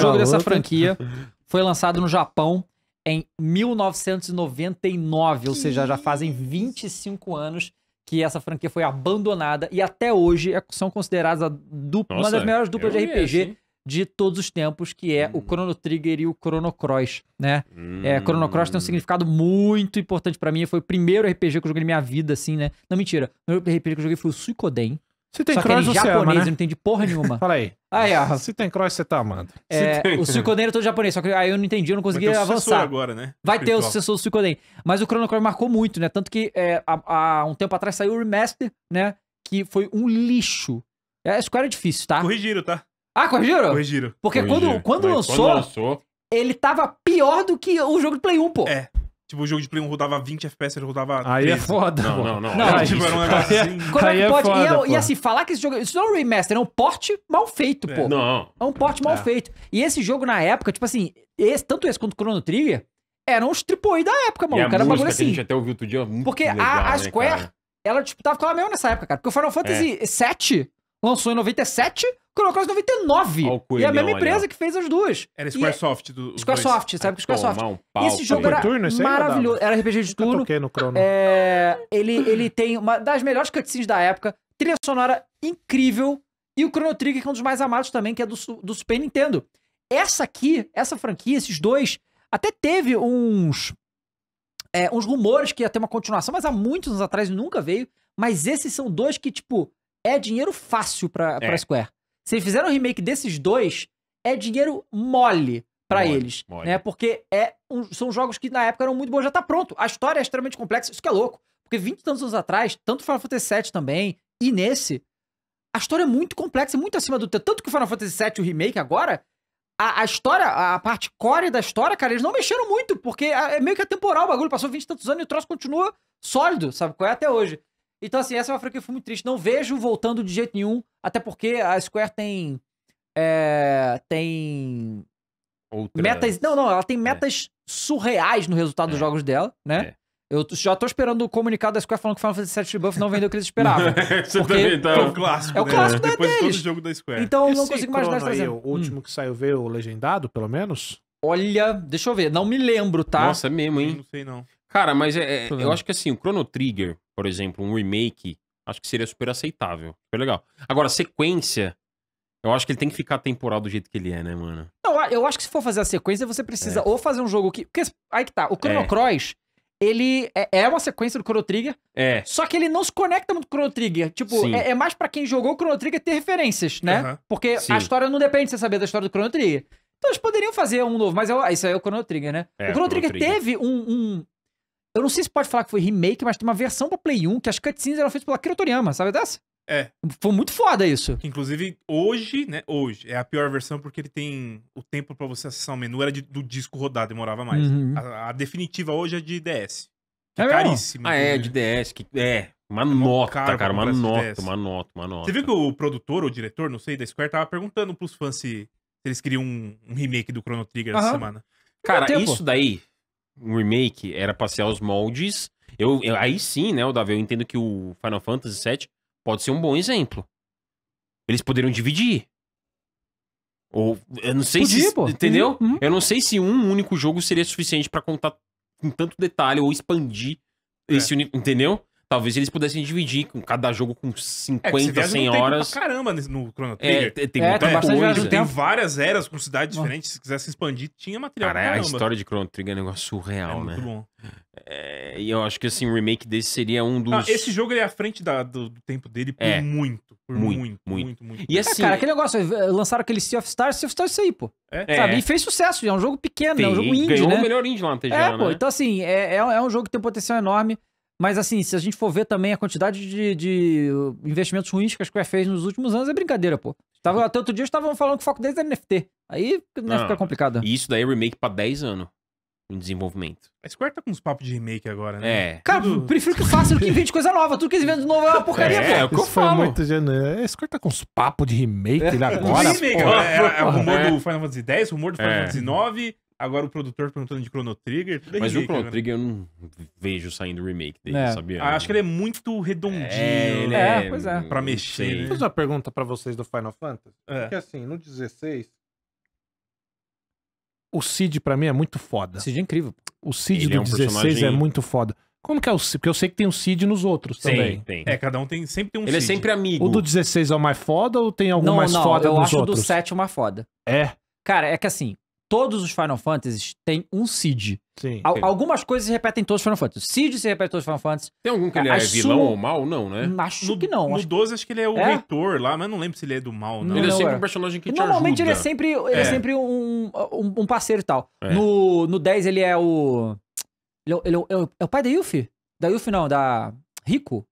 jogo dessa franquia foi lançado no Japão em 1999, ou seja, já fazem 25 anos que essa franquia foi abandonada e até hoje é- são consideradas dupla, Nossa, uma das melhores duplas de RPG conheço, de todos os tempos, que é hum. o Chrono Trigger e o Chrono Cross, né? É, hum. É, Chrono Cross tem um significado muito importante para mim, foi o primeiro RPG que eu joguei na minha vida, assim, né? Não, mentira, o primeiro RPG que eu joguei foi o Suicoden, se tem Só cross, que ele japonês, ama, né? não entende porra nenhuma. Fala aí. Aí, ó. Se tem cross, você tá amando. É, O Suicoden né? é todo japonês, só que aí eu não entendi, eu não consegui avançar. agora, né? Vai ter o sucessor do Suicoden. Mas o Chrono Cross marcou muito, né? Tanto que é, há, há, um tempo atrás saiu o Remaster, né? Que foi um lixo. É, Square é difícil, tá? Corrigiram, tá? Ah, corrigiram? Corrigiram. Porque corrigiram. quando, quando, lançou, quando lançou, ele tava pior do que o jogo de Play 1, pô. É. Tipo, o jogo de Play 1 rodava 20 FPS, ele rodava. Aí 13. é foda. Não, não, não. não é tipo, era um negócio é. assim. Como é que é pode? É foda, e, e, assim, falar que esse jogo. Isso não é um remaster, é um porte mal feito, é. pô. É, não. É um porte mal feito. E esse jogo, na época, tipo assim, esse, tanto esse quanto o Chrono Trigger, eram os AAA da época, mano. Era o cara bagulho assim. a gente até ouviu outro dia muito Porque legal, a, a né, Square, né, ela disputava tipo, com a mesma nessa época, cara. Porque o Final Fantasy VII lançou em 97 Chronocross 99. Olha e é a mesma empresa que fez as duas. Era Squaresoft do. É Squaresoft, sabe que é Squaresoft. Tomar um Esse jogo era Turno esse é maravilhoso. Era RPG de Eu tá turno. no crono. É, ele, ele tem uma das melhores cutscenes da época, trilha sonora incrível, e o Chrono Trigger, que é um dos mais amados também, que é do, do Super Nintendo. Essa aqui, essa franquia, esses dois, até teve uns. é, uns rumores que ia ter uma continuação, mas há muitos anos atrás nunca veio. Mas esses são dois que, tipo, é dinheiro fácil pra, pra Square. Se eles fizeram um remake desses dois, é dinheiro mole para eles, mole. né? Porque é um, são jogos que na época eram muito bons, já tá pronto. A história é extremamente complexa, isso que é louco. Porque 20 tantos anos atrás, tanto Final Fantasy VII também, e nesse, a história é muito complexa, muito acima do tempo. Tanto que o Final Fantasy VII, o remake agora, a, a, história, a parte core da história, cara, eles não mexeram muito, porque é meio que atemporal o bagulho. Passou 20 e tantos anos e o troço continua sólido, sabe? Qual é até hoje. Então, assim, essa é uma franquia que muito triste. Não vejo voltando de jeito nenhum, até porque a Square tem. É, tem. Outras. Metas. Não, não, ela tem é. metas é. surreais no resultado é. dos jogos dela, né? É. Eu já tô esperando o comunicado da Square falando que Final Fantasy VII Rebuff não vendeu o que eles esperavam. Você porque... também então, É o clássico, É o clássico né? Depois deles. De é jogo da Square. Então, eu não consigo imaginar isso trazendo. O último hum. que saiu veio o legendado, pelo menos? Olha, deixa eu ver. Não me lembro, tá? Nossa, é mesmo, hein? Não sei, não. Cara, mas é, é eu acho que assim, o Chrono Trigger, por exemplo, um remake, acho que seria super aceitável. Super legal. Agora, sequência, eu acho que ele tem que ficar temporal do jeito que ele é, né, mano? Não, eu acho que se for fazer a sequência, você precisa é. ou fazer um jogo que. Porque, aí que tá, o Chrono é. Cross, ele é, é uma sequência do Chrono Trigger. É. Só que ele não se conecta muito com o Chrono Trigger. Tipo, é, é, mais para quem jogou o Chrono Trigger ter referências, né? Uhum. Porque Sim. a história não depende de você saber da história do Chrono Trigger. Então eles poderiam fazer um novo, mas é, isso aí é o Chrono Trigger, né? É, o Chrono, Chrono Trigger, Trigger, teve um, um, eu não sei se pode falar que foi remake, mas tem uma versão pra Play 1 que as cutscenes eram feitas pela Akira Toriyama, sabe dessa? É. Foi muito foda isso. Inclusive, hoje, né? Hoje, é a pior versão porque ele tem o tempo para você acessar o menu, era de, do disco rodar, demorava mais. Uhum. A, a, definitiva hoje é de DS. é, é caríssima. Ah, é, de DS. Que, é. Uma é nota, caro, cara. Uma nota, uma nota, uma nota. Você viu que o produtor ou diretor, não sei, da Square, tava perguntando pros fãs se, se eles queriam um, um remake do Chrono Trigger uhum. essa semana. Cara, isso daí um remake, era passear os moldes. Eu, eu, aí sim, né, o Davi, eu entendo que o Final Fantasy VII pode ser um bom exemplo. Eles poderiam dividir. Ou, eu não sei Podia, se. Pô. Entendeu? Uhum. uhum. Eu não sei se um único jogo seria suficiente para contar com tanto detalhe ou expandir é. esse. Entendeu? Talvez eles pudessem dividir com cada jogo com 50, é, 100 horas. Pra caramba no Chrono é, Trigger. É, tem, é, muita coisa. Tem várias eras com cidades diferentes. Se quisesse expandir, tinha material. Cara, é a história de Chrono Trigger é um negócio surreal, é né? Muito bom. É, e eu acho que assim, o remake desse seria um ah, dos. Ah, esse jogo ele é à frente da, do, do, tempo dele por é. muito. Por muito, muito, muito, muito, muito. E é, assim, é, cara, aquele negócio, eh, lançaram aquele Sea of Stars, Sea of Stars isso aí, pô. É. Sabe? E fez sucesso, é um jogo pequeno, Sim, é um jogo indie. Ganhou né? o melhor indie lá no TGA, é, né? pô, Então, assim, é, é, um jogo que tem um potencial enorme. Mas assim, se a gente for ver também a quantidade de, de investimentos ruins que a Square fez nos últimos anos, é brincadeira, pô. Tava, uhum. até outro dia estavam falando que o foco deles era é NFT. Aí né, fica complicado. E isso daí é remake pra 10 anos em desenvolvimento. A Square tá com uns papos de remake agora, né? É. Cara, tudo... prefiro que faça do que invente coisa nova. Tudo que eles vendem de novo é uma porcaria, é, pô. É, o que eu falo. Muito genu... É, a Square tá com uns papos de remake é. agora. Remake, é, é, é, o rumor do Final Fantasy X, rumor do Final é. Fantasy IX. Agora o produtor perguntando de Chrono Trigger. Tudo é Mas remake, o Chrono né? Trigger eu não vejo saindo remake dele, é. sabia? Ah, acho que ele é muito redondinho. É, né? é, é pois é. Pra mexer. eu né? fazer uma pergunta pra vocês do Final Fantasy. É. Porque assim, no 16, o Cid pra mim é muito foda. O Cid é incrível. O Cid ele do é um 16 é personagem... é muito foda. Como que é o Cid? Porque eu sei que tem o Cid nos outros Sim, também. Tem. É, cada um tem, sempre tem um Ele é Cid. é sempre amigo. O do 16 é o mais foda ou tem algum não, mais não, foda nos outros? eu acho do 7 o mais foda. É? Cara, é que assim, todos os Final Fantasies têm um Cid. Sim. Al algumas coisas se repetem em todos os Final Fantasies. Cid se repete em todos os Final Fantasies. Tem algum que ele é, é vilão ou mal, não, né? Acho no, que não. No acho... 12 acho que ele é o é? reitor lá, mas não lembro se ele é do mal, não. Ele é não, é sempre um personagem que Normalmente ajuda. ele é sempre, ele é. é sempre um, um, um, parceiro e tal. É. No, no 10 ele é o... Ele, é ele é, é o pai da Yuffie? Da Yuffie não, da Rico?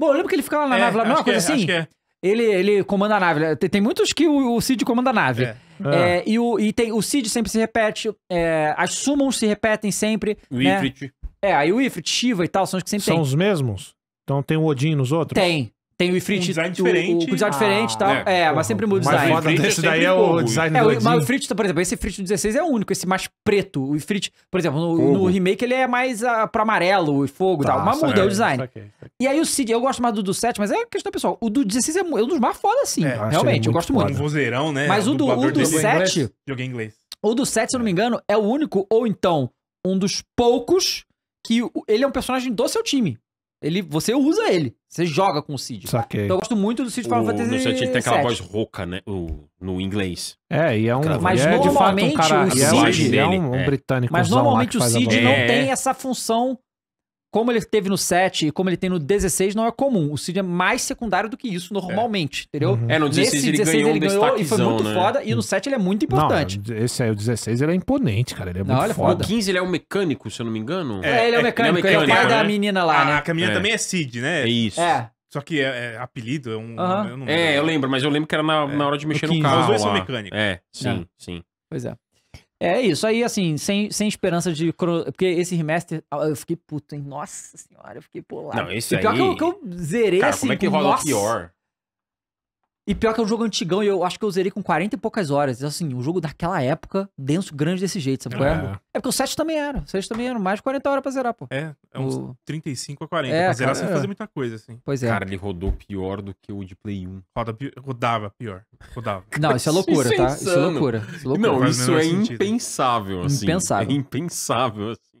Bom, eu lembro que ele ficava na nave lá, não é uma coisa assim? Acho que é. Ele, ele comanda a nave. Né? Tem, tem muitos que o, o Cid comanda a nave. É. É, ah. e, o, e tem, o Cid sempre se repete, é, as summons se repetem sempre. O né? Ifrit. É, aí o Ifrit, Shiva e tal, são os que sempre São tem. os mesmos? Então tem o Odin nos outros? Tem. Tem o Ifrit. design diferente. design diferente e ah. tal. É, é, mas sempre muda o design. Mas desse daí é o design é, do Mas o Ifrit, tá, por exemplo, esse Ifrit do 16 é único, esse mais preto. O Ifrit, por exemplo, no, remake ele é mais uh, pro amarelo e fogo e tal. Tá, mas muda o design. e aí o Cid, eu gosto mais do, do 7, mas é questão pessoal. O do 16 é, é um dos mais foda, assim. realmente, eu gosto muito. Um vozeirão, né? Mas o do, o do 7. Joguei inglês. O do 7, se eu não me engano, é o único, ou então, um dos poucos que ele é um personagem do seu time. Ele, você usa ele. Você joga com o Cid. Saquei. Então eu gosto muito do Cid Final Fantasy VII. Cid tem aquela voz rouca, né? O, no inglês. É, e é um... Mas é, normalmente de fato, um cara, o é Cid... É, é um, é um, britânico. Mas normalmente o Cid não é. tem essa função como ele teve no 7 e como ele tem no 16 não é comum. O Cid é mais secundário do que isso normalmente, é. entendeu? Uhum. É, no 16 Nesse ele 16 ganhou, ele ganhou e foi muito né? foda. E no 7 ele é muito importante. Não, esse aí, o 16, ele é imponente, cara. Ele é não, muito ele é foda. O 15 ele é um mecânico, se eu não me engano. É, é ele é um é mecânico. Ele é, mecânico, é o pai né? da menina lá, né? Ah, a menina é. também é Cid, né? É isso. É. Só que é, é, apelido, é um. Uhum. Eu é, eu lembro, mas eu lembro que era na, na hora de mexer no, no carro. Os dois são mecânicos. É, sim, sim. Pois é. É isso aí, assim, sem, sem esperança de. Porque esse remaster. Ah, eu fiquei puto, hein? Nossa senhora, eu fiquei bolado. Não, isso e pior aí... que, eu, que eu zerei Cara, assim. Como é que rola nossa... pior? E pior que é um jogo antigão, eu acho que eu zerei com 40 e poucas horas. Então, assim, um jogo daquela época, denso, grande desse jeito, sabe? É? é, é porque o 7 também era. O 7 também era mais de 40 horas pra zerar, pô. É. É uns o... 35 a 40, é, pra zerar cara, sem fazer é. muita coisa, assim. Pois é. Cara, ele rodou pior do que o de Play 1. Roda, rodava pior. Rodava. Não, isso é loucura, isso tá? É isso é loucura. Tá? Isso é loucura. Não, isso é, é sentido. impensável, assim. Impensável. É impensável, assim.